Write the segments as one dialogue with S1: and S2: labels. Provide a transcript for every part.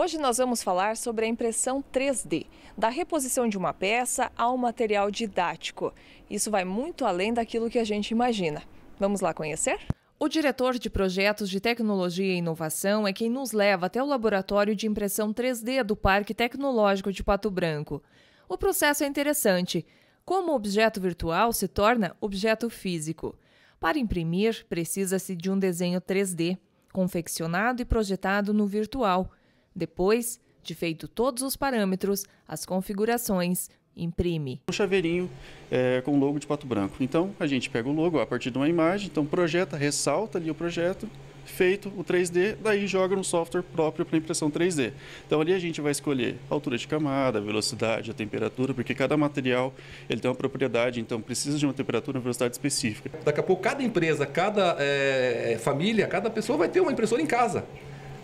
S1: Hoje nós vamos falar sobre a impressão 3D, da reposição de uma peça ao material didático. Isso vai muito além daquilo que a gente imagina. Vamos lá conhecer? O diretor de projetos de tecnologia e inovação é quem nos leva até o laboratório de impressão 3D do Parque Tecnológico de Pato Branco. O processo é interessante. Como o objeto virtual se torna objeto físico? Para imprimir, precisa-se de um desenho 3D, confeccionado e projetado no virtual depois de feito todos os parâmetros, as configurações, imprime. Um chaveirinho
S2: é, com logo de pato branco. Então, a gente pega o logo a partir de uma imagem, então projeta, ressalta ali o projeto, feito o 3D, daí joga no software próprio para impressão 3D. Então ali a gente vai escolher a altura de camada, a velocidade, a temperatura, porque cada material
S3: ele tem uma propriedade, então precisa de uma temperatura e velocidade específica. Daqui a pouco cada empresa, cada é, é, família, cada pessoa vai ter uma impressora em casa.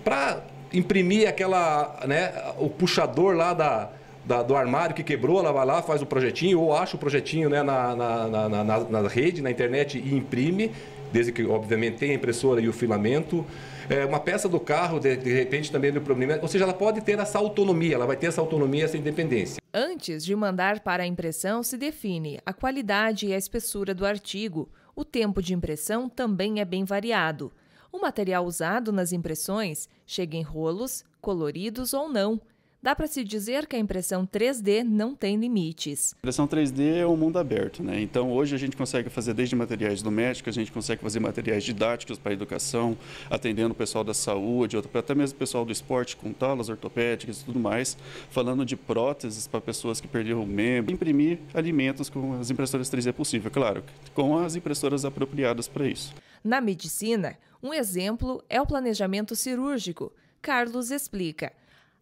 S3: Para imprimir aquela, né, o puxador lá da, da, do armário que quebrou, ela vai lá, faz o projetinho, ou acha o projetinho né, na, na, na, na, na rede, na internet e imprime, desde que, obviamente, tenha a impressora e o filamento. É, uma peça do carro, de, de repente, também do problema. Ou seja, ela pode ter essa autonomia, ela vai ter essa autonomia, essa independência.
S1: Antes de mandar para a impressão, se define a qualidade e a espessura do artigo. O tempo de impressão também é bem variado. O material usado nas impressões chega em rolos, coloridos ou não. Dá para se dizer que a impressão 3D não tem limites. A
S2: impressão 3D é um mundo aberto, né? Então hoje a gente consegue fazer desde materiais domésticos, a gente consegue fazer materiais didáticos para a educação, atendendo o pessoal da saúde, até mesmo o pessoal do esporte com talas ortopédicas e tudo mais, falando de próteses para pessoas que perderam o membro, imprimir alimentos com as impressoras 3D possível, claro, com as impressoras apropriadas para isso.
S1: Na medicina, um exemplo é o planejamento cirúrgico. Carlos explica.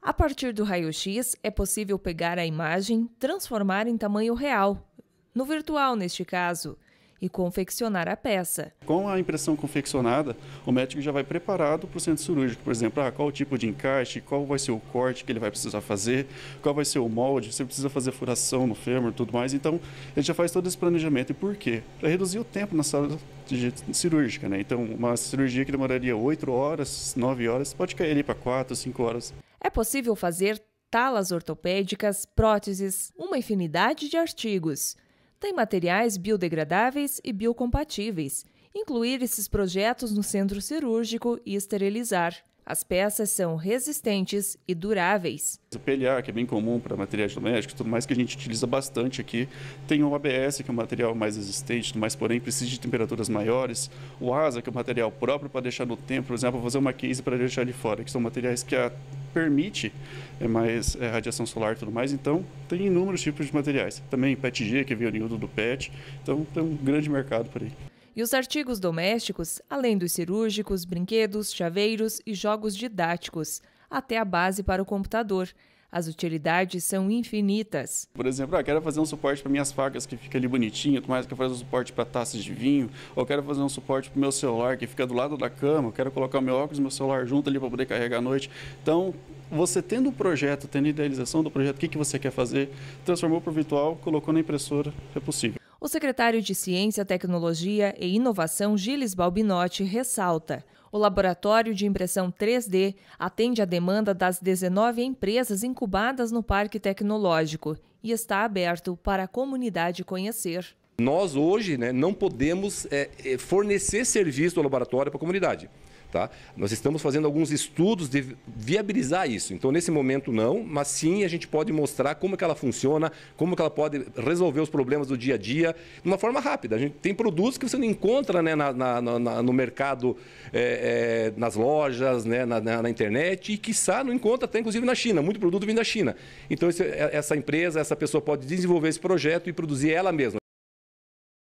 S1: A partir do raio-x, é possível pegar a imagem, transformar em tamanho real, no virtual neste caso, e confeccionar a peça.
S2: Com a impressão confeccionada, o médico já vai preparado para o centro cirúrgico, por exemplo, ah, qual o tipo de encaixe, qual vai ser o corte que ele vai precisar fazer, qual vai ser o molde, se precisa fazer furação no fêmur, tudo mais. Então, ele já faz todo esse planejamento. E por quê? Para reduzir o tempo na sala cirúrgica, né? Então, uma cirurgia que demoraria 8 horas, 9 horas, pode cair para 4, 5 horas.
S1: É possível fazer talas ortopédicas, próteses, uma infinidade de artigos tem materiais biodegradáveis e biocompatíveis, incluir esses projetos no centro cirúrgico e esterilizar. As peças são resistentes e duráveis.
S2: O PLA, que é bem comum para materiais domésticos, tudo mais que a gente utiliza bastante aqui. Tem o ABS, que é um material mais resistente, mas porém precisa de temperaturas maiores. O ASA, que é um material próprio para deixar no tempo, por exemplo, fazer uma case para deixar ele fora, que são materiais que a permite é, mais é, radiação solar e tudo mais. Então, tem inúmeros tipos de materiais. Também PETG, que vem oriundo do PET. Então, tem um grande mercado por aí.
S1: E os artigos domésticos, além dos cirúrgicos, brinquedos, chaveiros e jogos didáticos, até a base para o computador – as utilidades são infinitas.
S2: Por exemplo, ah, quero fazer um suporte para minhas facas que fica ali bonitinho, mais que fazer um suporte para taças de vinho, ou quero fazer um suporte para o meu celular que fica do lado da cama, quero colocar meu óculos e meu celular junto ali para poder carregar à noite. Então, você tendo o projeto, tendo a idealização do projeto, o que, que você quer fazer, transformou para o virtual, colocou na impressora, é possível.
S1: O secretário de Ciência, Tecnologia e Inovação, Gilles Balbinotti, ressalta: o laboratório de impressão 3D atende à demanda das 19 empresas incubadas no Parque Tecnológico e está aberto para a comunidade conhecer.
S3: Nós hoje né, não podemos é, é fornecer serviço ao laboratório para a comunidade. Tá? Nós estamos fazendo alguns estudos de viabilizar isso. Então, nesse momento, não, mas sim a gente pode mostrar como é que ela funciona, como é que ela pode resolver os problemas do dia a dia de uma forma rápida. A gente tem produtos que você não encontra né, na, na, na, no mercado, é, é, nas lojas, né, na, internet e, quiçá, não encontra até inclusive na China. Muito produto vem da China. Então, esse, é, essa empresa, essa pessoa pode desenvolver esse projeto e produzir ela mesma.